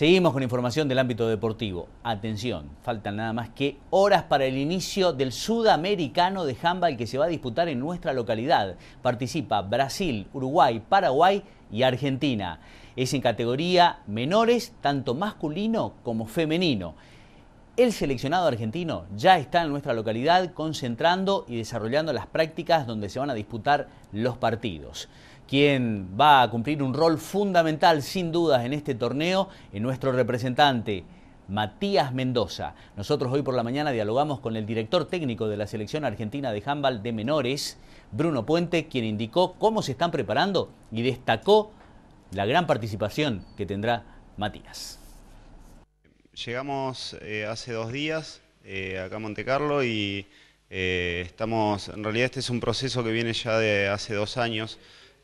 Seguimos con información del ámbito deportivo. Atención, faltan nada más que horas para el inicio del sudamericano de handball que se va a disputar en nuestra localidad. Participa Brasil, Uruguay, Paraguay y Argentina. Es en categoría menores, tanto masculino como femenino. El seleccionado argentino ya está en nuestra localidad concentrando y desarrollando las prácticas donde se van a disputar los partidos quien va a cumplir un rol fundamental sin dudas en este torneo, es nuestro representante. Matías Mendoza. Nosotros hoy por la mañana dialogamos con el director técnico de la selección argentina de handball de menores, Bruno Puente, quien indicó cómo se están preparando y destacó la gran participación que tendrá Matías. Llegamos eh, hace dos días eh, acá a Montecarlo y eh, estamos, en realidad este es un proceso que viene ya de hace dos años.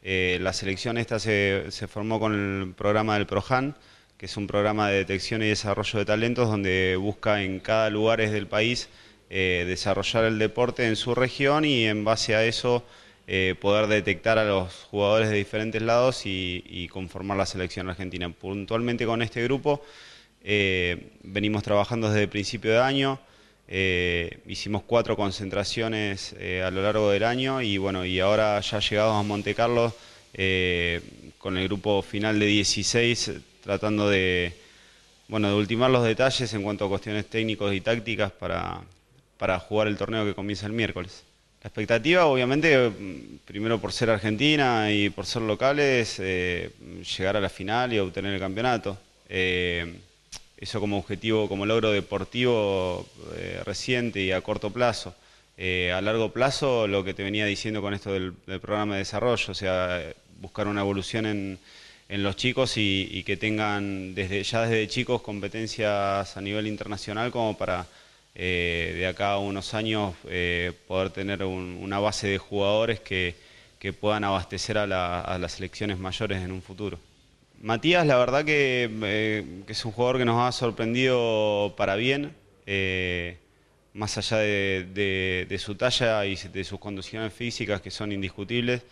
Eh, la selección esta se, formó con el programa del PROJAN, que es un programa de detección y desarrollo de talentos donde busca en cada lugar del país eh, desarrollar el deporte en su región y en base a eso eh, poder detectar a los jugadores de diferentes lados y, y conformar la selección argentina. Puntualmente con este grupo venimos trabajando desde el principio de año. Eh, hicimos cuatro concentraciones eh, a lo largo del año y bueno, y ahora ya llegados a Monte Carlo, eh, con el grupo final de 16, tratando de, bueno, de ultimar los detalles en cuanto a cuestiones técnicas y tácticas para, para jugar el torneo que comienza el miércoles. La expectativa, obviamente, primero por ser argentina y por ser locales, llegar a la final y obtener el campeonato eso como objetivo, como logro deportivo eh, reciente y a corto plazo. Eh, a largo plazo, lo que te venía diciendo con esto del, programa de desarrollo, o sea, buscar una evolución en, en los chicos y, que tengan desde ya desde chicos competencias a nivel internacional como para eh, de acá a unos años poder tener una base de jugadores que, puedan abastecer a, a las selecciones mayores en un futuro. Matías, la verdad eh, que, es un jugador que nos ha sorprendido para bien, eh, más allá de, su talla y de sus condiciones físicas que son indiscutibles.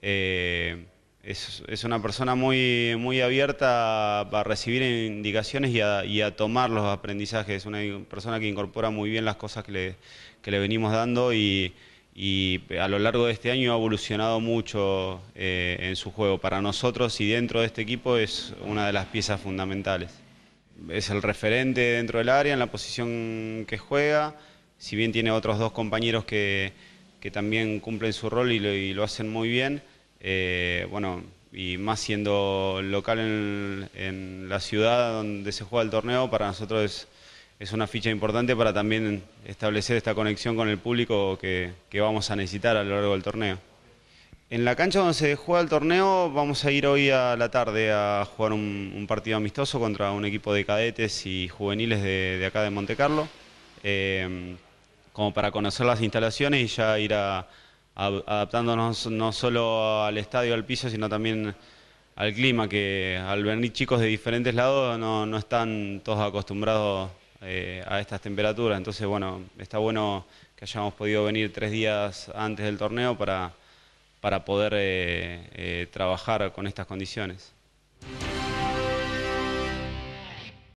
Eh, es, una persona muy, muy abierta para recibir indicaciones y a, tomar los aprendizajes. Es una persona que incorpora muy bien las cosas que le, que le venimos dando y y a lo largo de este año ha evolucionado mucho eh, en su juego. Para nosotros y dentro de este equipo es una de las piezas fundamentales. Es el referente dentro del área, en la posición que juega, si bien tiene otros dos compañeros que, también cumplen su rol y lo, hacen muy bien, eh, bueno, y más siendo local en, en la ciudad donde se juega el torneo, para nosotros es es una ficha importante para también establecer esta conexión con el público que, vamos a necesitar a lo largo del torneo. En la cancha donde se juega el torneo vamos a ir hoy a la tarde a jugar un, partido amistoso contra un equipo de cadetes y juveniles de, acá de Montecarlo, Carlo, eh, como para conocer las instalaciones y ya ir adaptándonos no solo al estadio, al piso, sino también al clima, que al venir chicos de diferentes lados no, no están todos acostumbrados eh, a estas temperaturas. Entonces, bueno, está bueno que hayamos podido venir tres días antes del torneo para, poder eh, eh, trabajar con estas condiciones.